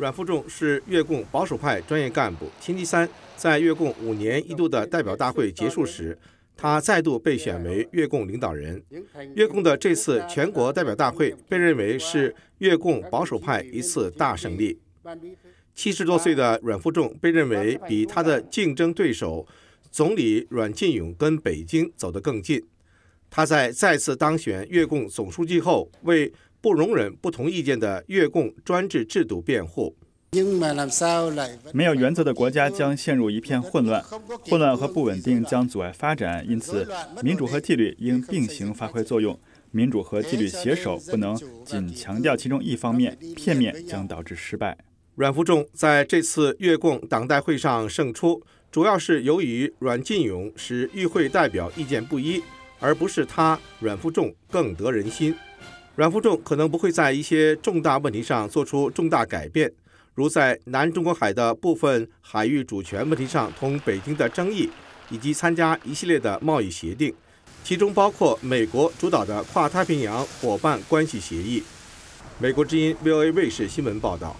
阮富仲是越共保守派专业干部。星期三，在越共五年一度的代表大会结束时，他再度被选为越共领导人。越共的这次全国代表大会被认为是越共保守派一次大胜利。七十多岁的阮富仲被认为比他的竞争对手总理阮晋勇跟北京走得更近。他在再次当选越共总书记后，为不容忍不同意见的越共专制制度辩护。没有原则的国家将陷入一片混乱，混乱和不稳定将阻碍发展。因此，民主和纪律应并行发挥作用。民主和纪律携手，不能仅强调其中一方面，片面将导致失败。阮福仲在这次越共党代会上胜出，主要是由于阮进勇使与会代表意见不一。而不是他，阮富仲更得人心。阮富仲可能不会在一些重大问题上做出重大改变，如在南中国海的部分海域主权问题上同北京的争议，以及参加一系列的贸易协定，其中包括美国主导的跨太平洋伙伴关系协议。美国之音 V.A. 瑞士新闻报道。